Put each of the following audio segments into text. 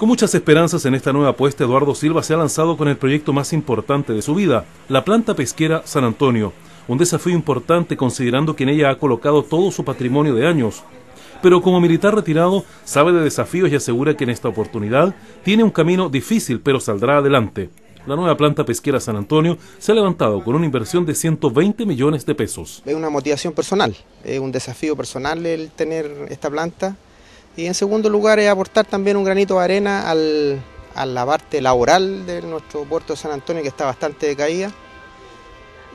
Con muchas esperanzas en esta nueva apuesta, Eduardo Silva se ha lanzado con el proyecto más importante de su vida, la planta pesquera San Antonio. Un desafío importante considerando que en ella ha colocado todo su patrimonio de años. Pero como militar retirado, sabe de desafíos y asegura que en esta oportunidad tiene un camino difícil, pero saldrá adelante. La nueva planta pesquera San Antonio se ha levantado con una inversión de 120 millones de pesos. Es una motivación personal, es un desafío personal el tener esta planta. Y en segundo lugar es aportar también un granito de arena al, a la parte laboral de nuestro puerto de San Antonio que está bastante decaída.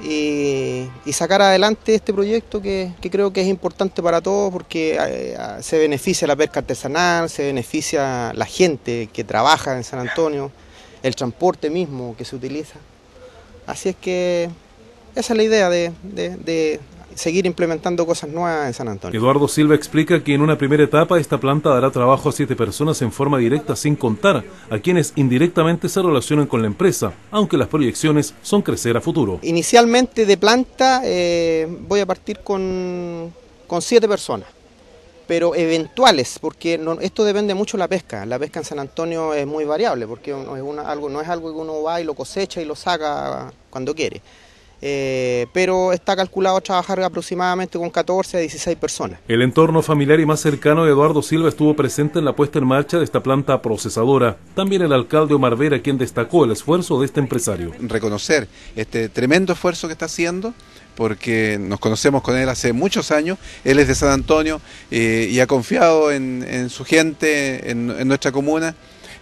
Y, y, sacar adelante este proyecto que, creo que es importante para todos porque eh, se beneficia la pesca artesanal, se beneficia la gente que trabaja en San Antonio, el transporte mismo que se utiliza. Así es que esa es la idea de, seguir implementando cosas nuevas en San Antonio. Eduardo Silva explica que en una primera etapa esta planta dará trabajo a siete personas en forma directa sin contar a quienes indirectamente se relacionan con la empresa, aunque las proyecciones son crecer a futuro. Inicialmente de planta eh, voy a partir con, siete personas pero eventuales, porque esto depende mucho de la pesca. La pesca en San Antonio es muy variable, porque es, algo, no es algo que uno va y lo cosecha y lo saca cuando quiere. Eh, pero está calculado trabajar aproximadamente con 14 a 16 personas. El entorno familiar y más cercano de Eduardo Silva estuvo presente en la puesta en marcha de esta planta procesadora. También el alcalde Omar Vera, quien destacó el esfuerzo de este empresario. Reconocer este tremendo esfuerzo que está haciendo porque nos conocemos con él hace muchos años, él es de San Antonio eh, y ha confiado en, su gente, en nuestra comuna,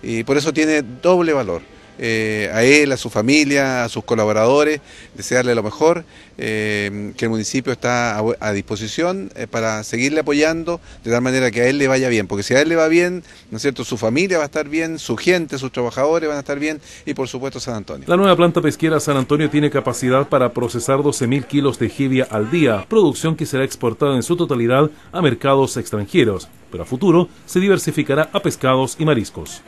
y por eso tiene doble valor. Eh, a él, a su familia, a sus colaboradores, desearle lo mejor, eh, que el municipio está a, disposición eh, para seguirle apoyando de tal manera que a él le vaya bien, porque si a él le va bien, ¿no es cierto?, su familia va a estar bien, su gente, sus trabajadores van a estar bien y por supuesto San Antonio. La nueva planta pesquera San Antonio tiene capacidad para procesar 12.000 kilos de jibia al día, producción que será exportada en su totalidad a mercados extranjeros, pero a futuro se diversificará a pescados y mariscos.